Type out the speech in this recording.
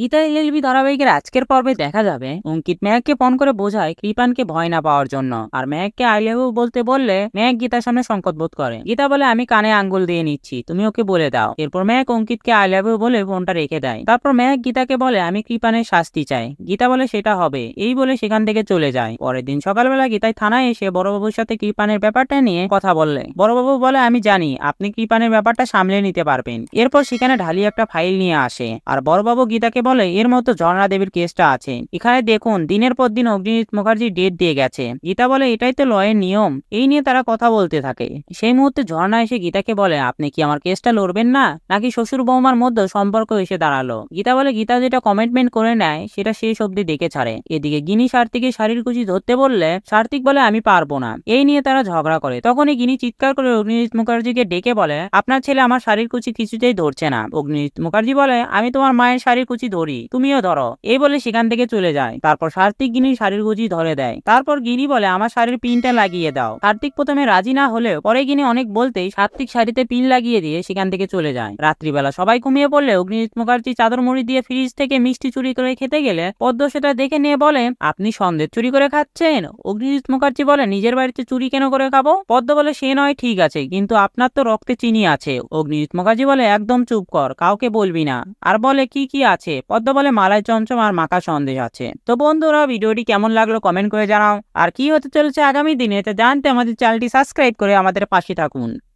Gita LLB ধারাবাহিকের আজকের পর্বে দেখা যাবে অঙ্কিত মেহককে ফোন করে বোঝায় কৃপানকে ভয় না পাওয়ার জন্য আর মেহককে আই লাভ বলতে বললে মেহক গীতার সামনে সংকট বোধ করে গীতা বলে আমি কানে আঙ্গুল দিয়ে নিচ্ছি তুমি ওকে বলে দাও এরপর অঙ্কিত অঙ্কিতকে আই লাভ বলে ফোনটা রেখে দেয় তারপর মেহক গীতাকে বলে আমি কৃপানের শাস্তি চাই গীতা বলে সেটা হবে এই বলে সেখান থেকে চলে যায় পরের দিন সকালবেলা গীতায় থানায় এসে বড়বাবুর সাথে কৃপানের ব্যাপারটা নিয়ে কথা বললে বড়বাবু বলে আমি জানি আপনি কৃপানের ব্যাপারটা সামলে নিতে পারবেন এরপর সেখানে ঢালি একটা ফাইল নিয়ে আসে আর বড়বাবু গীতাকে বলে এর মতো ঝর্ণা দেবীর কেসটা আছে এখানে দেখুন দিনের পর দিন অগ্নিজিৎ মুখার্জি ডেট দিয়ে গেছে গীতা বলে এটাই তো লয়ের নিয়ম এই নিয়ে তারা কথা বলতে থাকে সেই মুহূর্তে ঝর্ণা এসে গীতাকে বলে আপনি কি আমার কেসটা লড়বেন না নাকি শ্বশুর বৌমার মধ্যে সম্পর্ক এসে দাঁড়ালো গীতা বলে গীতা যেটা কমিটমেন্ট করে নেয় সেটা শেষ অব্দি দেখে ছাড়ে এদিকে গিনি সার্তিকে শারীর কুচি ধরতে বললে সার্তিক বলে আমি পারবো না এই নিয়ে তারা ঝগড়া করে তখনই গিনি চিৎকার করে অগ্নিজিৎ মুখার্জিকে ডেকে বলে আপনার ছেলে আমার শারীর কুচি কিছুতেই ধরছে না অগ্নিজিৎ মুখার্জি বলে আমি তোমার মায়ের শারীর কুচি ধরি তুমিও ধরো এই বলে সেখান থেকে চলে যায় তারপর সার্থিক গিনির শাড়ির গুজি ধরে দেয় তারপর গিনি বলে আমার শাড়ির পিনটা লাগিয়ে দাও সার্থিক প্রথমে রাজি না হলেও পরে গিনি অনেক বলতেই সার্থিক শাড়িতে পিন লাগিয়ে দিয়ে সেখান থেকে চলে যায় রাত্রিবেলা সবাই ঘুমিয়ে পড়লে অগ্নিজিৎ মুখার্জি চাদর মুড়ি দিয়ে ফ্রিজ থেকে মিষ্টি চুরি করে খেতে গেলে পদ্ম সেটা দেখে নিয়ে বলে আপনি সন্দেহ চুরি করে খাচ্ছেন অগ্নিজিৎ মুখার্জি বলে নিজের বাড়িতে চুরি কেন করে খাবো পদ্ম বলে সে নয় ঠিক আছে কিন্তু আপনার তো রক্তে চিনি আছে অগ্নিজিৎ মুখার্জি বলে একদম চুপ কর কাউকে বলবি না আর বলে কি কি আছে পদ্ম বলে মালাই চমচম আর মাখা সন্দেহ আছে তো বন্ধুরা ভিডিওটি কেমন লাগলো কমেন্ট করে জানাও আর কি হতে চলেছে আগামী দিনে তা জানতে আমাদের চ্যানেলটি সাবস্ক্রাইব করে আমাদের পাশে থাকুন